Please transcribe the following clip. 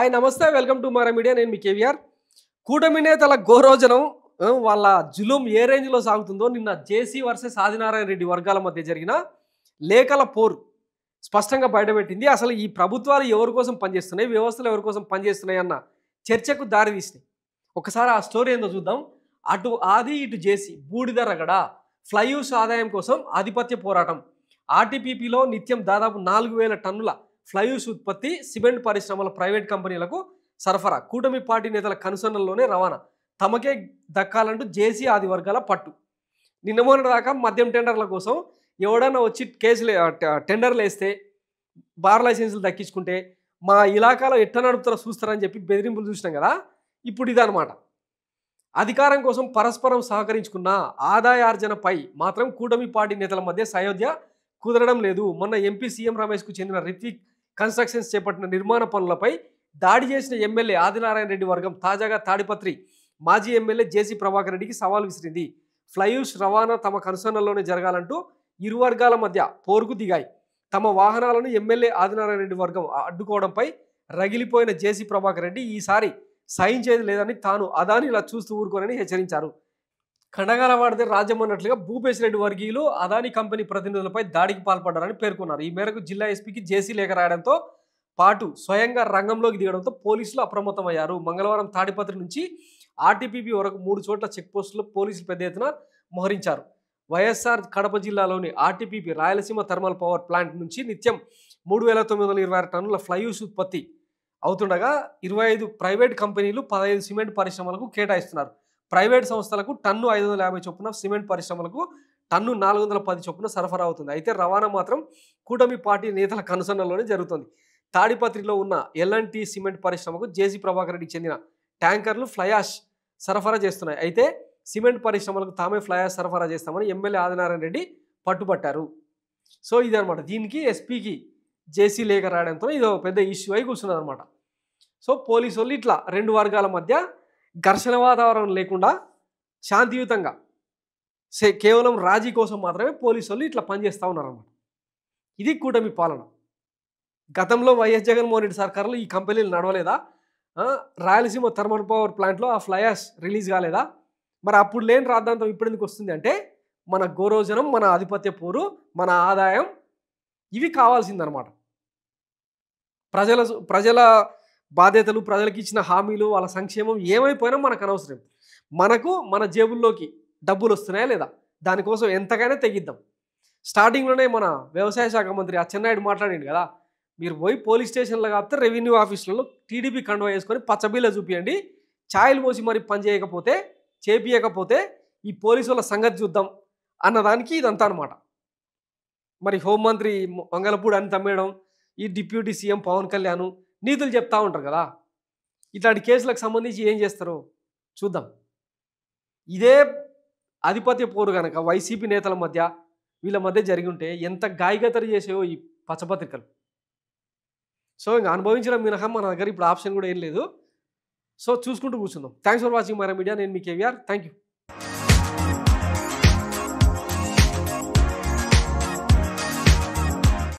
hi నమస్తే welcome to Mara media నేను మీ కేవీఆర్ కూటమి నేతల గోరోజనం వాళ్ళ జులుం ఏ రేంజ్లో సాగుతుందో నిన్న జేసీ వర్సెస్ ఆదినారాయణ రెడ్డి వర్గాల మధ్య జరిగిన లేఖల పోరు స్పష్టంగా బయటపెట్టింది అసలు ఈ ప్రభుత్వాలు ఎవరి కోసం పనిచేస్తున్నాయి వ్యవస్థలు ఎవరి కోసం పనిచేస్తున్నాయి అన్న చర్చకు దారి తీసినాయి ఒకసారి ఆ స్టోరీ ఏందో చూద్దాం అటు ఆది ఇటు జేసీ బూడిద రగడ ఫ్లైయూస్ ఆదాయం కోసం ఆధిపత్య పోరాటం ఆర్టీపీపీలో నిత్యం దాదాపు నాలుగు వేల టన్నుల ఫ్లైస్ ఉత్పత్తి సిమెంట్ పరిశ్రమల ప్రైవేట్ కంపెనీలకు సరఫరా కూటమి పార్టీ నేతల కనుసన్నల్లోనే రవాణా తమకే దక్కాలంటూ జేసీ ఆది వర్గాల పట్టు నిన్న మొన్న దాకా మద్యం టెండర్ల కోసం ఎవడన్నా వచ్చి కేసులు టెండర్లు వేస్తే బార్ లైసెన్సులు దక్కించుకుంటే మా ఇలాకాలో ఎట్ట నడుపుతారో చూస్తారని చెప్పి బెదిరింపులు చూసినాం కదా ఇప్పుడు ఇదనమాట అధికారం కోసం పరస్పరం సహకరించుకున్న ఆదాయార్జనపై మాత్రం కూటమి పార్టీ నేతల మధ్య సయోధ్య కుదరడం లేదు మొన్న ఎంపీ సీఎం రమేష్కు చెందిన రిత్విక్ కన్స్ట్రక్షన్స్ చేపట్టిన నిర్మాణ పనులపై దాడి చేసిన ఎమ్మెల్యే ఆదినారాయణ రెడ్డి వర్గం తాజాగా తాడిపత్రి మాజీ ఎమ్మెల్యే జేసీ ప్రభాకర్ రెడ్డికి సవాల్ విసిరింది ఫ్లైయూస్ రవాణా తమ కన్సర్నల్లోనే జరగాలంటూ ఇరు వర్గాల మధ్య పోరుకు దిగాయి తమ వాహనాలను ఎమ్మెల్యే ఆదినారాయణ రెడ్డి వర్గం అడ్డుకోవడంపై రగిలిపోయిన జేసీ ప్రభాకర్ రెడ్డి ఈసారి సహించేది లేదని తాను అదాని ఇలా చూస్తూ ఊరుకోనని హెచ్చరించారు కండగాల వాడితే రాజ్యం భూపేశ్ రెడ్డి వర్గీయులు అదాని కంపెనీ ప్రతినిధులపై దాడికి పాల్పడ్డారని పేర్కొన్నారు ఈ మేరకు జిల్లా ఎస్పీకి జేసీ లేఖ రాయడంతో పాటు స్వయంగా రంగంలోకి దిగడంతో పోలీసులు అప్రమత్తమయ్యారు మంగళవారం తాడిపత్రి నుంచి ఆర్టీపీపీ వరకు మూడు చోట్ల చెక్పోస్టులు పోలీసులు పెద్ద ఎత్తున మోహరించారు వైఎస్ఆర్ కడప జిల్లాలోని RTPP Rayalaseema thermal power plant నుంచి నిత్యం మూడు వేల తొమ్మిది వందల ఇరవై ఆరు టన్నుల ఫ్లైయూస్ ఉత్పత్తి అవుతుండగా ఇరవై ఐదు ప్రైవేట్ కంపెనీలు పదహైదు సిమెంట్ పరిశ్రమలకు కేటాయిస్తున్నారు ప్రైవేట్ సంస్థలకు టన్ను ఐదు వందల యాభై చొప్పున సిమెంట్ పరిశ్రమలకు టన్ను నాలుగు వందల పది చొప్పున సరఫరా అవుతుంది అయితే రవాణా మాత్రం కూటమి పార్టీ నేతల కనుసన్నలోనే జరుగుతుంది తాడిపత్రిలో ఉన్న ఎల్ఎన్టీ సిమెంట్ పరిశ్రమకు జేసీ ప్రభాకర్ రెడ్డికి చెందిన ట్యాంకర్లు ఫ్లయాష్ సరఫరా చేస్తున్నాయి అయితే సిమెంట్ పరిశ్రమలకు తామే ఫ్లయాష్ సరఫరా చేస్తామని ఎమ్మెల్యే ఆదినారాయణ రెడ్డి పట్టుబట్టారు సో అనమాట దీనికి ఎస్పీకి జేసీ లేఖ రాయడంతో ఇది పెద్ద ఇష్యూ అయి కూర్చున్నది అనమాట సో పోలీసు వాళ్ళు ఇట్లా రెండు వర్గాల మధ్య ఘర్షణ వాతావరణం లేకుండా శాంతియుతంగా సే కేవలం రాజీ కోసం మాత్రమే పోలీసు వాళ్ళు ఇట్లా పనిచేస్తూ ఉన్నారన్నమాట ఇది కూటమి పాలన గతంలో వైఎస్ జగన్మోహన్ రెడ్డి సర్కారులు ఈ కంపెనీలు నడవలేదా రాయలసీమ థర్మల్ పవర్ ప్లాంట్లో ఆ ఫ్లయర్స్ రిలీజ్ కాలేదా మరి అప్పుడు లేని రాద్ధాంతం ఇప్పుడు ఎందుకు వస్తుంది అంటే మన గోరోజనం మన ఆధిపత్య పోరు మన ఆదాయం ఇవి కావాల్సిందనమాట ప్రజల ప్రజల బాధ్యతలు ప్రజలకు ఇచ్చిన హామీలు వాళ్ళ సంక్షేమం ఏమైపోయినా మనకు అనవసరం మనకు మన జేబుల్లోకి డబ్బులు వస్తున్నాయా లేదా దానికోసం ఎంతకైనా తెగిద్దాం స్టార్టింగ్లోనే మన వ్యవసాయ శాఖ మంత్రి అచ్చెన్నాయుడు మాట్లాడిండు కదా మీరు పోయి పోలీస్ స్టేషన్లో కాకపోతే రెవెన్యూ ఆఫీసులలో టీడీపీ కండువ వేసుకొని పచ్చబీల చూపియండి ఛాయలు పోసి మరి పని చేయకపోతే చేపియకపోతే ఈ పోలీసుల సంగతి చూద్దాం అన్నదానికి ఇదంతా అనమాట మరి హోంమంత్రి వంగలపూడి అని తమ్మేయడం ఈ డిప్యూటీ సీఎం పవన్ కళ్యాణ్ నీతులు చెప్తా ఉంటారు కదా ఇట్లాంటి కేసులకు సంబంధించి ఏం చేస్తారు చూద్దాం ఇదే ఆధిపత్య పోరు కనుక వైసీపీ నేతల మధ్య వీళ్ళ మధ్య జరిగి ఉంటే ఎంత గాయగతరు చేసేవో ఈ పచ్చపత్రికలు సో ఇంకా అనుభవించడం మినహా మన దగ్గర ఇప్పుడు ఆప్షన్ కూడా ఏం లేదు సో చూసుకుంటూ కూర్చుందాం థ్యాంక్స్ ఫర్ వాచింగ్ మరా మీడియా నేను మీ కేవీఆర్ థ్యాంక్ యూ